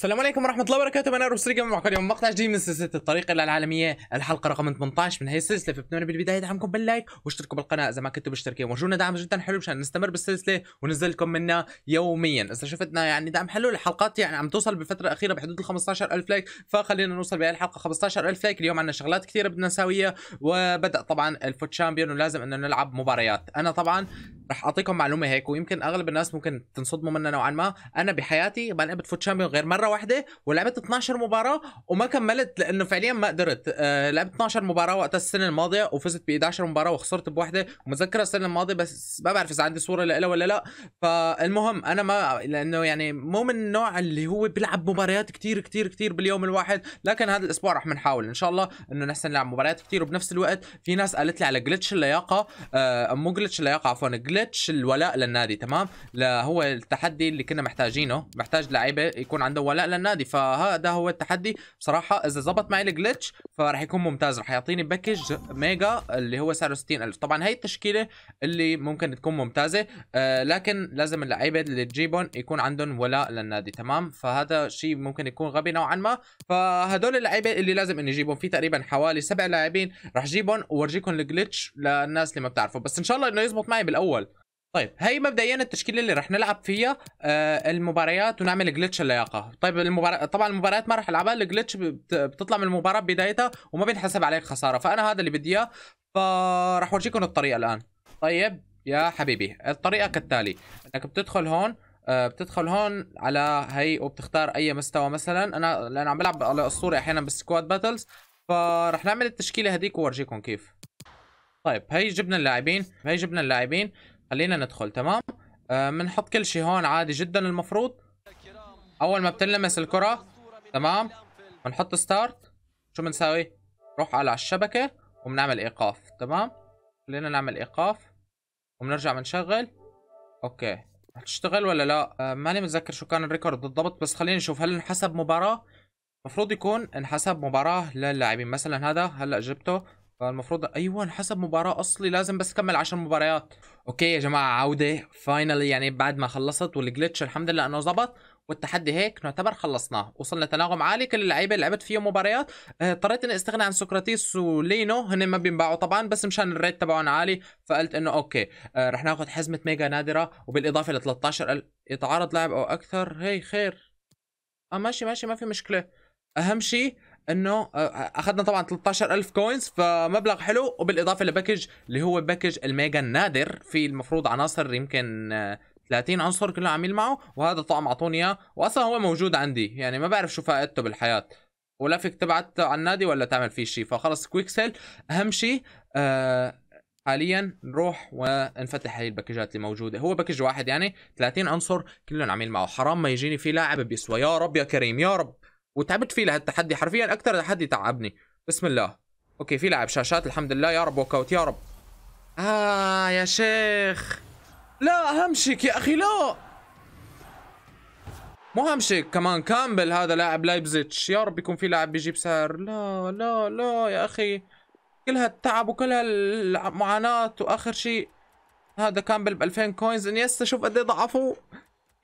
السلام عليكم ورحمة الله وبركاته أنا روسريجا معكم اليوم مقطع جديد من سلسلة الطريق إلى العالمية الحلقة رقم 18 من هي السلسلة فبتمنى بالبداية دعمكم باللايك واشتركوا بالقناة إذا ما كنتوا مشتركين وجونا دعم جدا حلو مشان نستمر بالسلسلة وننزل لكم منها يوميا إذا شفتنا يعني دعم حلو الحلقات يعني عم توصل بالفترة الأخيرة بحدود ال 15000 لايك فخلينا نوصل بهي الحلقة 15000 لايك اليوم عندنا شغلات كثيرة بدنا نساويها وبدأ طبعا الفوت شامبيون ولازم إنه نلعب مباريات أنا طبعا رح أعطيكم معلومة هيك ويمكن أغلب الناس ممكن تنصدموا منها نوعا ما أنا بحياتي ما لعبت فوت شامبيون غير مرة واحده ولعبت 12 مباراه وما كملت لانه فعليا ما قدرت آه، لعبت 12 مباراه وقتها السنه الماضيه وفزت ب 11 مباراه وخسرت بواحده ومتذكره السنه الماضيه بس ما بعرف اذا عندي صوره لها ولا لا فالمهم انا ما لانه يعني مو من النوع اللي هو بيلعب مباريات كتير كتير كتير باليوم الواحد لكن هذا الاسبوع رح نحاول ان شاء الله انه نحسن نلعب مباريات كتير وبنفس الوقت في ناس قالت لي على جلتش اللياقه آه مو جلتش اللياقه عفوا جلتش الولاء للنادي تمام هو التحدي اللي كنا محتاجينه محتاج لعيبه يكون عندهم ولاء للنادي فهذا هو التحدي بصراحه اذا زبط معي الجلتش فراح يكون ممتاز راح يعطيني باكج ميجا اللي هو سعره 60000 طبعا هي التشكيله اللي ممكن تكون ممتازه آه لكن لازم اللعيبه اللي تجيبهم يكون عندهم ولاء للنادي تمام فهذا شيء ممكن يكون غبي نوعا ما فهدول اللعيبه اللي لازم اني اجيبهم في تقريبا حوالي سبع لاعبين راح اجيبهم وارجيكم الجلتش للناس اللي ما بتعرفه بس ان شاء الله انه يزبط معي بالاول طيب هي مبدئيا التشكيله اللي رح نلعب فيها آه، المباريات ونعمل جلتش اللياقه طيب المبار... طبعا المباريات ما رح العبها الجلتش بتطلع من المباراه بدايتها وما بينحسب عليك خساره فانا هذا اللي بدي اياه فرح اورجيكم الطريقه الان طيب يا حبيبي الطريقه كالتالي انك بتدخل هون آه، بتدخل هون على هي وبتختار اي مستوى مثلا انا لان عم بلعب على اسطوري احيانا بالسكواد باتلز فرح نعمل التشكيله هذيك وورجيكم كيف طيب هي جبنا اللاعبين هي جبنا اللاعبين خلينا ندخل تمام بنحط آه، كل شيء هون عادي جدا المفروض اول ما بتنلمس الكره تمام بنحط ستارت شو بنساوي نروح على الشبكه وبنعمل ايقاف تمام خلينا نعمل ايقاف وبنرجع بنشغل اوكي رح تشتغل ولا لا آه ماني متذكر شو كان الريكورد بالضبط بس خلينا نشوف هل انحسب مباراه المفروض يكون انحسب مباراه للاعبين مثلا هذا هلا جبته فالمفروض ايوه حسب مباراه اصلي لازم بس كمل 10 مباريات اوكي يا جماعه عوده فاينلي يعني بعد ما خلصت والجلتش الحمد لله انه زبط والتحدي هيك نعتبر خلصناه وصلنا تناغم عالي كل اللعيبه اللي لعبت فيهم مباريات آه، اضطريت اني استغنى عن سكراتيس ولينو هن ما بينباعوا طبعا بس مشان الريت تبعهم عالي فقلت انه اوكي اه رح ناخذ حزمه ميجا نادره وبالاضافه ل 13000 يتعارض لاعب او اكثر هي خير اه ماشي ماشي ما في مشكله اهم شيء انه آه، اخذنا طبعا 13000 كوينز فمبلغ حلو وبالاضافه لباكج اللي هو باكج الميجا النادر في المفروض عناصر يمكن 30 آه، عنصر كلهم عاملين معه وهذا الطعم اعطوني اياه واصلا هو موجود عندي يعني ما بعرف شو فائدته بالحياه ولا فيك تبعت على النادي ولا تعمل فيه شيء فخلص كويك سيل اهم شيء آه حاليا نروح ونفتح هي الباكجات اللي موجوده هو باكج واحد يعني 30 عنصر كلهم عاملين معه حرام ما يجيني في لاعب بيسوى يا رب يا كريم يا رب وتعبت فيه لهالتحدي حرفيا اكثر تحدي تعبني بسم الله اوكي في لعب شاشات الحمد لله يا رب ووك اوت يا رب اه يا شيخ لا همشك يا اخي لا مو همشك كمان كامبل هذا لاعب لايبزيتش يا رب يكون في لاعب بيجيب سعر لا لا لا يا اخي كل هالتعب وكل هالمعاناة واخر شيء هذا كامبل ب 2000 كوينز انيستا شوف قد ايه ضعفوا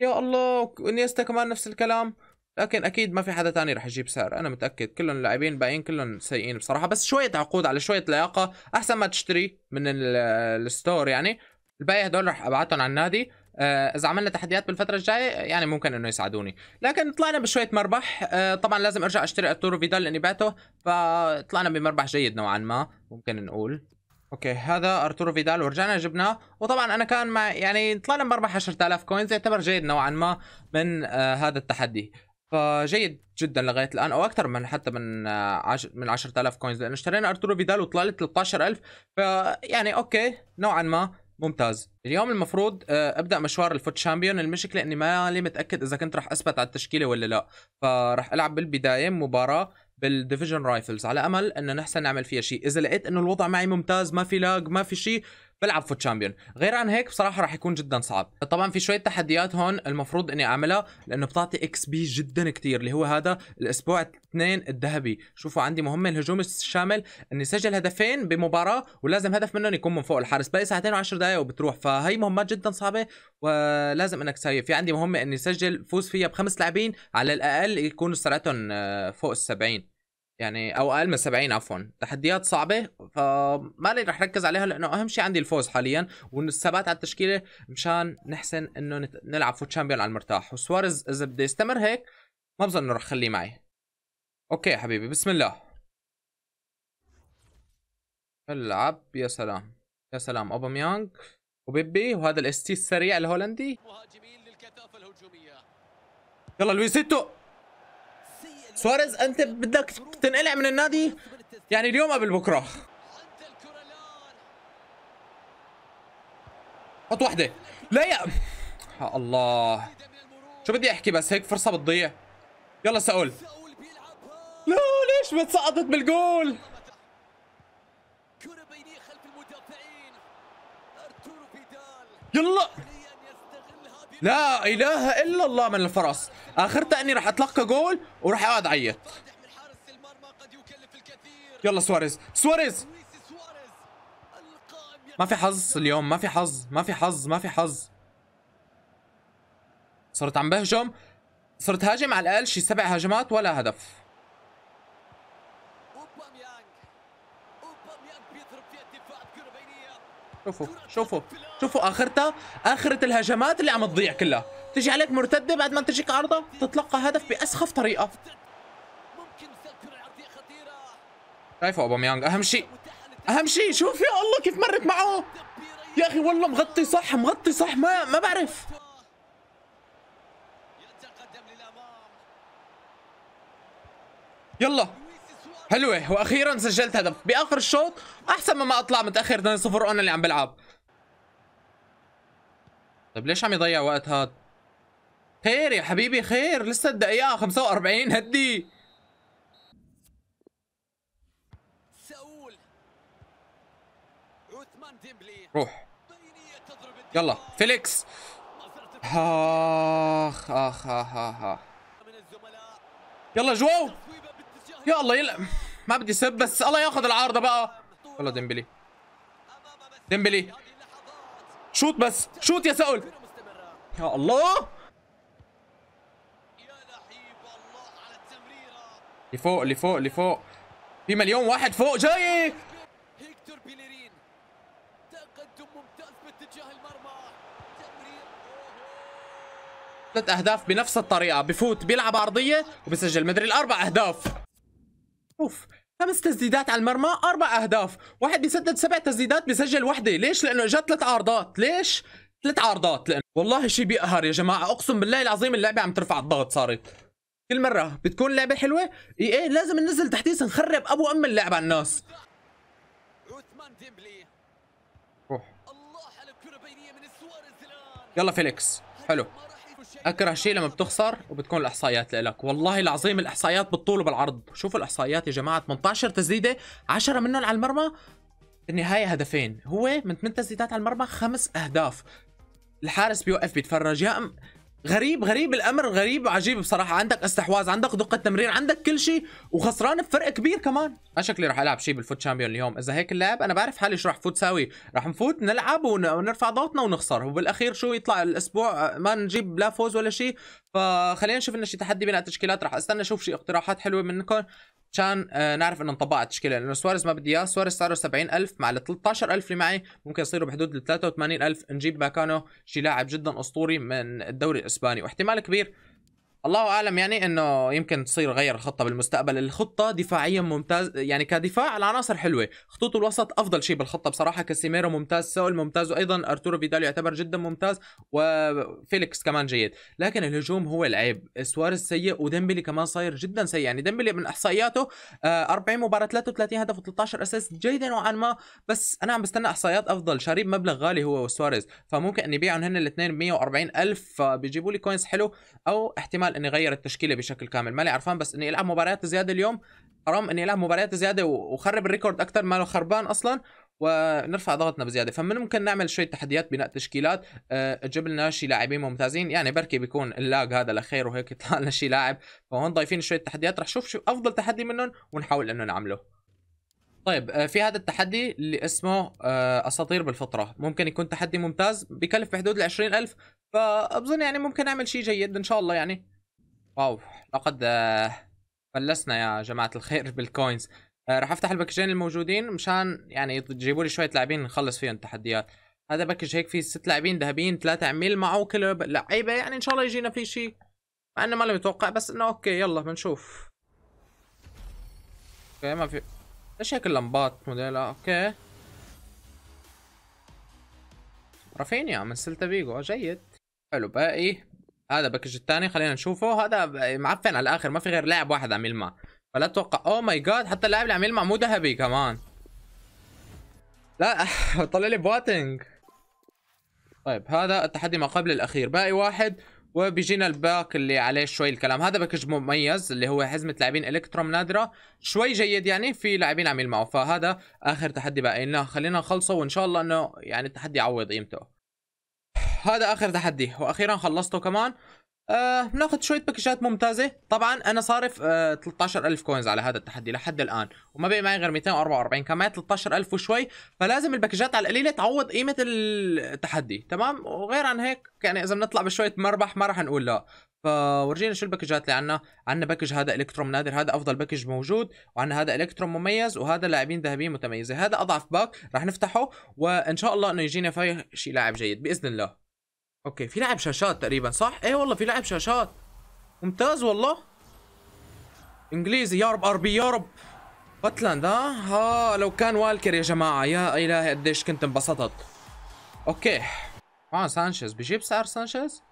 يا الله انيستا كمان نفس الكلام لكن اكيد ما في حدا تاني رح يجيب سعر انا متاكد كلهم اللاعبين الباقيين كلهم سيئين بصراحه بس شويه عقود على شويه لياقه احسن ما تشتري من الستور يعني الباقي هدول رح ابعتهم على النادي آه، اذا عملنا تحديات بالفتره الجايه يعني ممكن انه يساعدوني لكن طلعنا بشويه مربح آه، طبعا لازم ارجع اشتري ارتورو فيدال لاني بعته فطلعنا بمربح جيد نوعا ما ممكن نقول اوكي هذا ارتورو فيدال ورجعنا جبناه وطبعا انا كان مع يعني طلعنا بمربح 10000 كوينز يعتبر جيد نوعا ما من آه هذا التحدي فجيد جدا لغايه الان او اكثر من حتى من آه، عش... من 10000 كوينز لانه اشترينا ارتورو فيدال وطلع لي 13000 فيعني اوكي نوعا ما ممتاز اليوم المفروض آه، ابدا مشوار الفوت شامبيون المشكله اني مالي متاكد اذا كنت راح اثبت على التشكيله ولا لا فراح العب بالبدايه مباراه بالديفيجن رايفلز على امل انه نحسن نعمل فيها شيء اذا لقيت انه الوضع معي ممتاز ما في لاج ما في شيء بلعب فوت شامبيون غير عن هيك بصراحه راح يكون جدا صعب طبعا في شويه تحديات هون المفروض اني اعملها لانه بتعطي اكس بي جدا كثير اللي هو هذا الاسبوع الاثنين الذهبي شوفوا عندي مهمه الهجوم الشامل اني سجل هدفين بمباراه ولازم هدف منهم يكون من فوق الحارس باقي ساعتين و10 دقائق وبتروح فهي مهمات جدا صعبه ولازم انك تسويها في عندي مهمه اني سجل فوز فيها بخمس لاعبين على الاقل يكونوا سرعتهم آه، فوق ال 70 يعني او اقل من 70 عفوا تحديات صعبه فما لي رح ركز عليها لانه اهم شيء عندي الفوز حاليا والثبات على التشكيله مشان نحسن انه نلعب فوت شامبيون على المرتاح وسواريز اذا بده يستمر هيك ما بظن انه رح خليه معي اوكي حبيبي بسم الله العب يا سلام يا سلام اوباميانغ وبيبي وهذا الاستي السريع الهولندي يلا لويسيتو سواريز انت بدك تنقلع من النادي يعني اليوم قبل بكره حط واحدة لا يا الله شو بدي احكي بس هيك فرصه بتضيع يلا سأقول لا ليش ما تسقطت بالجول يلا لا اله الا الله من الفرص اخرتها اني راح اتلقى جول وراح اقعد اعيط يلا سواريز سواريز ما في حظ اليوم ما في حظ ما في حظ ما في حظ صرت عم بهجم صرت هاجم على الاقل شي سبع هجمات ولا هدف شوفوا شوفوا شوفوا اخرتها اخره الهجمات اللي عم تضيع كلها تجي عليك مرتده بعد ما تجيك عرضه تتلقى هدف باسخف طريقه شايفه اوباميانج اهم شيء اهم شيء شوف يا الله كيف مرت معه يا اخي والله مغطي صح مغطي صح ما ما بعرف يلا حلوه واخيرا سجلت هدف باخر الشوط احسن مما اطلع متاخر 2 0 وانا اللي عم بلعب طيب ليش عم يضيع وقت هاد خير يا حبيبي خير لسه الدقيقه 45 هدي روح يلا فيليكس اخ اخ اخ اخ يلا جواو يا الله يلا ما بدي سب بس الله ياخذ العارضه بقى والله ديمبلي ديمبلي شوت بس شوت يا سؤل يا الله اللي فوق اللي فوق اللي فوق في مليون واحد فوق جاي هيكتور بيليرين تقدم ممتاز باتجاه المرمى ثلاث اهداف بنفس الطريقه بفوت بيلعب عرضيه وبسجل مدري الاربع اهداف اوف خمس تسديدات على المرمى اربع اهداف واحد بيسدد سبع تسديدات بيسجل وحده ليش لانه اجت ثلاث عارضات ليش ثلاث عارضات لانه والله شيء بيقهر يا جماعه اقسم بالله العظيم اللعبه عم ترفع الضغط صارت كل مره بتكون لعبه حلوه اي ايه لازم ننزل تحديث نخرب ابو ام اللعب على الناس روح يلا فيليكس حلو اكره شيء لما بتخسر وبتكون الاحصائيات لك والله العظيم الاحصائيات بالطول وبالعرض شوفوا الاحصائيات يا جماعه 18 تسديده 10 منهم على المرمى بالنهايه هدفين هو من 8 تسديدات على المرمى خمس اهداف الحارس بيوقف بيتفرج يا غريب غريب الامر غريب عجيب بصراحه عندك استحواذ عندك دقه تمرير عندك كل شيء وخسران بفرق كبير كمان انا شكلي رح العب شيء بالفوت شامبيون اليوم اذا هيك اللعب انا بعرف حالي شو رح فوت ساوي رح نفوت نلعب ونرفع ضغطنا ونخسر وبالاخير شو يطلع الاسبوع ما نجيب لا فوز ولا شيء فخلينا نشوف انه شي تحدي بين التشكيلات راح استنى اشوف شي اقتراحات حلوه منكم عشان آه، نعرف انه انطبق التشكيله لانه سواريز ما بدي اياه سواريز صاروا 70000 مع ال 13000 اللي معي ممكن يصيروا بحدود ال 83000 نجيب مكانه شي لاعب جدا اسطوري من الدوري الاسباني واحتمال كبير الله اعلم يعني انه يمكن تصير غير الخطه بالمستقبل الخطه دفاعيا ممتاز يعني كدفاع العناصر حلوه خطوط الوسط افضل شيء بالخطه بصراحه كاسيميرو ممتاز سول ممتاز وايضا ارتورو فيدال يعتبر جدا ممتاز وفيليكس كمان جيد لكن الهجوم هو العيب سواريز سيء وديمبلي كمان صاير جدا سيء يعني ديمبلي من احصائياته 40 آه، مباراه 33 هدف و13 اسيست جيد نوعا ما بس انا عم بستنى احصائيات افضل شاريب مبلغ غالي هو وسواريز فممكن اني بيعهم هن الاثنين ب 140 الف فبيجيبوا لي كوينز حلو او احتمال اني اغير التشكيله بشكل كامل مالي عرفان بس اني العب مباريات زياده اليوم حرام اني العب مباريات زياده وخرب الريكورد اكثر ما خربان اصلا ونرفع ضغطنا بزياده فمن ممكن نعمل شويه تحديات بناء تشكيلات آه، جيب لنا شي لاعبين ممتازين يعني بركي بيكون اللاج هذا لخير وهيك يطلع لنا شي لاعب فهون ضايفين شويه تحديات رح شوف شو افضل تحدي منهم ونحاول انه نعمله طيب آه، في هذا التحدي اللي اسمه آه، اساطير بالفطره ممكن يكون تحدي ممتاز بكلف بحدود ال 20000 فابظن يعني ممكن نعمل شيء جيد ان شاء الله يعني واو لقد آه، فلسنا يا جماعه الخير بالكوينز آه، راح افتح الباكجين الموجودين مشان يعني تجيبوا لي شويه لاعبين نخلص فيهم التحديات هذا باكج هيك فيه ست لاعبين ذهبيين ثلاثه عميل معه كل لعيبه يعني ان شاء الله يجينا في شيء مع انه ما لم يتوقع بس انه اوكي يلا بنشوف اوكي ما في ايش هيك اللمبات موديلها اوكي رافينيا من سلتا فيجو جيد حلو باقي هذا باكج الثاني خلينا نشوفه هذا معفن على الاخر ما في غير لاعب واحد عم يلمع فلا تتوقع او ماي جاد حتى اللاعب اللي عم يلمع مو ذهبي كمان لا طلع لي بواتنج طيب هذا التحدي ما قبل الاخير باقي واحد وبيجينا الباك اللي عليه شوي الكلام هذا باكج مميز اللي هو حزمه لاعبين الكتروم نادره شوي جيد يعني في لاعبين عم يلمعوا فهذا اخر تحدي باقي لنا خلينا نخلصه وان شاء الله انه يعني التحدي يعوض قيمته هذا اخر تحدي واخيرا خلصته كمان آه ناخذ شويه باكجات ممتازه طبعا انا صارف آه 13000 كوينز على هذا التحدي لحد الان وما بقي معي غير 244 كان معي 13000 وشوي فلازم الباكجات على القليله تعوض قيمه التحدي تمام وغير عن هيك يعني اذا بنطلع بشويه مربح ما راح نقول لا فورجينا شو الباكجات اللي عندنا عندنا باكج هذا الكتروم نادر هذا افضل باكج موجود وعندنا هذا الكتروم مميز وهذا لاعبين ذهبيين متميزه هذا اضعف باك راح نفتحه وان شاء الله انه يجينا فيه شيء لاعب جيد باذن الله اوكي في لاعب شاشات تقريبا صح ايه والله في لاعب شاشات ممتاز والله انجليزي يا رب ار بي يا رب باتلاند ها ها لو كان والكر يا جماعه يا الهي قديش كنت انبسطت اوكي اه سانشيز بجيب سعر سانشيز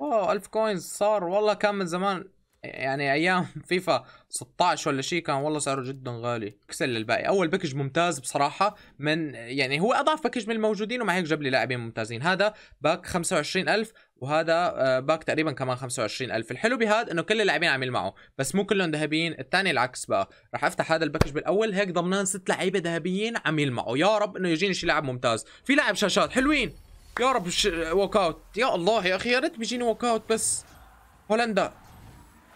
اوه 1000 كوينز صار والله كان من زمان يعني ايام فيفا 16 ولا شيء كان والله سعره جدا غالي كسل للباقي اول باكج ممتاز بصراحه من يعني هو اضاف باكج من الموجودين ومع هيك جاب لي لاعبين ممتازين هذا باك 25000 وهذا آه، باك تقريبا كمان 25000 الحلو بهذا انه كل اللاعبين عم يلمعوا بس مو كلهم ذهبيين الثاني العكس بقى راح افتح هذا الباكج بالاول هيك ضمنان ست لعيبه ذهبيين عم يلمعوا يا رب انه يجيني شي لاعب ممتاز في لاعب شاشات حلوين يا رب ش... ووك اوت يا الله يا اخي يا ريت بيجيني ووك اوت بس هولندا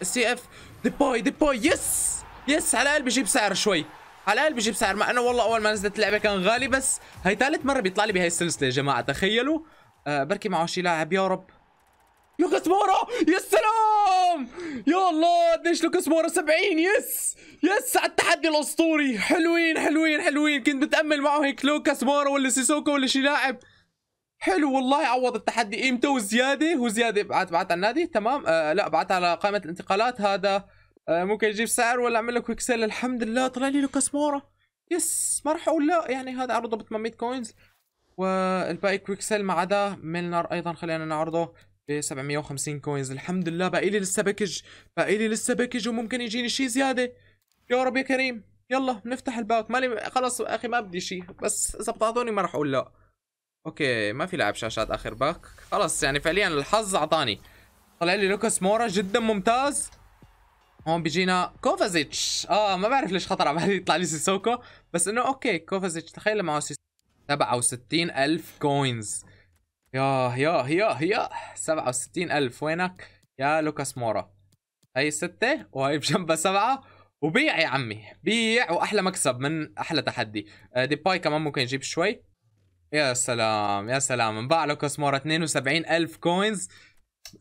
السي اف ديباي ديباي يس يس على الاقل بجيب سعر شوي على الاقل بجيب سعر مع انه والله اول ما نزلت اللعبه كان غالي بس هي ثالث مره بيطلع لي بهي السلسله يا جماعه تخيلوا آه بركي معه شي لاعب يا رب لوكاس مورا يا سلام يا الله قديش لوكاس مورا 70 يس يس على التحدي الاسطوري حلوين حلوين حلوين كنت بتامل معه هيك لوكاس مورا ولا سيسوكو ولا شي لاعب حلو والله عوض التحدي قيمته إيه، وزياده وزياده بعت بعت على النادي تمام آه لا بعت على قائمه الانتقالات هذا آه ممكن يجيب سعر ولا اعمل له كويك سيل الحمد لله طلع لي لوكاس مورا يس ما راح اقول لا يعني هذا عرضه ب 800 كوينز والباقي كويك سيل ما عدا ميلنر ايضا خلينا نعرضه ب 750 كوينز الحمد لله باقي لي لسه باكج باقي لي لسه باكج وممكن يجيني شيء زياده يا رب يا كريم يلا بنفتح الباك مالي خلص اخي ما بدي شيء بس اذا بتعطوني ما راح اقول لا اوكي ما في لعب شاشات اخر باك خلص يعني فعليا الحظ اعطاني طلع لي لوكاس مورا جدا ممتاز هون بيجينا كوفازيتش اه ما بعرف ليش خطر على بالي يطلع لي سيسوكو بس انه اوكي كوفازيتش تخيل معه سيسوكو الف كوينز يا يا يا يا 67000 الف وينك يا لوكاس مورا هي ستة وهي بجنبها سبعة وبيع يا عمي بيع واحلى مكسب من احلى تحدي آه، ديباي كمان ممكن يجيب شوي يا سلام يا سلام انباع له كوسمورا 72 ألف كوينز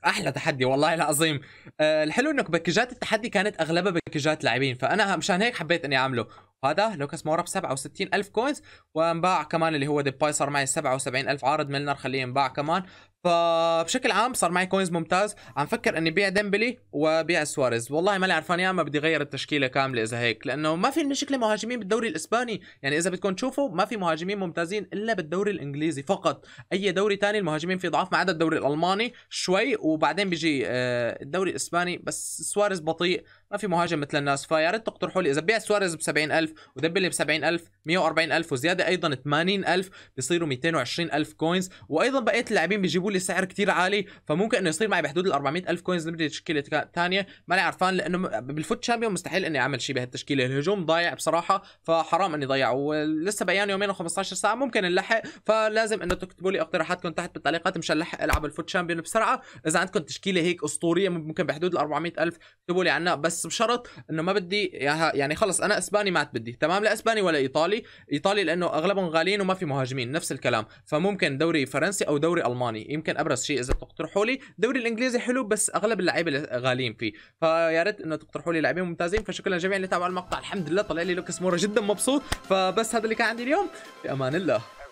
احلى تحدي والله العظيم أه الحلو انه باكجات التحدي كانت اغلبها باكجات لاعبين فانا مشان هيك حبيت اني اعمله هذا لوكاس مورا ب 67 الف كوينز وانباع كمان اللي هو ديباي صار معي 77 الف عارض ميلنر خليه ينباع كمان فبشكل عام صار معي كوينز ممتاز عم فكر اني بيع ديمبلي وبيع سواريز والله ماني عرفان يا اما بدي غير التشكيله كامله اذا هيك لانه ما في مشكله مهاجمين بالدوري الاسباني يعني اذا بدكم تشوفوا ما في مهاجمين ممتازين الا بالدوري الانجليزي فقط اي دوري تاني المهاجمين فيه ضعف ما عدا الدوري الالماني شوي وبعدين بيجي آه، الدوري الاسباني بس سواريز بطيء ما في مهاجم مثل الناس فيا ريت تقترحوا لي اذا بيع سواريز ب 70000 ودبلي ب 70000 140000 وزياده ايضا 80000 بصيروا 220000 كوينز وايضا بقيه اللاعبين بيجيبوا لي سعر كثير عالي فممكن انه يصير معي بحدود ال 400000 كوينز لمده تشكيله ثانيه ماني عرفان لانه بالفوت تشامبيون مستحيل اني اعمل شيء بهالتشكيله الهجوم ضايع بصراحه فحرام اني ضيعه ولسه بقيان يومين و15 ساعه ممكن نلحق فلازم انه تكتبوا لي اقتراحاتكم تحت بالتعليقات مشان الحق العب الفوت تشامبيون بسرعه اذا عندكم تشكيله هيك اسطوريه ممكن بحدود ال 400000 اكتبوا لي عنها بس بشرط انه ما بدي يعني خلص انا اسباني ما عاد بدي تمام لا اسباني ولا ايطالي ايطالي لانه اغلبهم غاليين وما في مهاجمين نفس الكلام فممكن دوري فرنسي او دوري الماني يمكن ابرز شيء اذا تقترحوا لي الدوري الانجليزي حلو بس اغلب اللعيبه غاليين فيه فيا ريت انه تقترحوا لي لاعبين ممتازين فشكرا لجميع اللي تابعوا المقطع الحمد لله طلع لي لوكس مورا جدا مبسوط فبس هذا اللي كان عندي اليوم في امان الله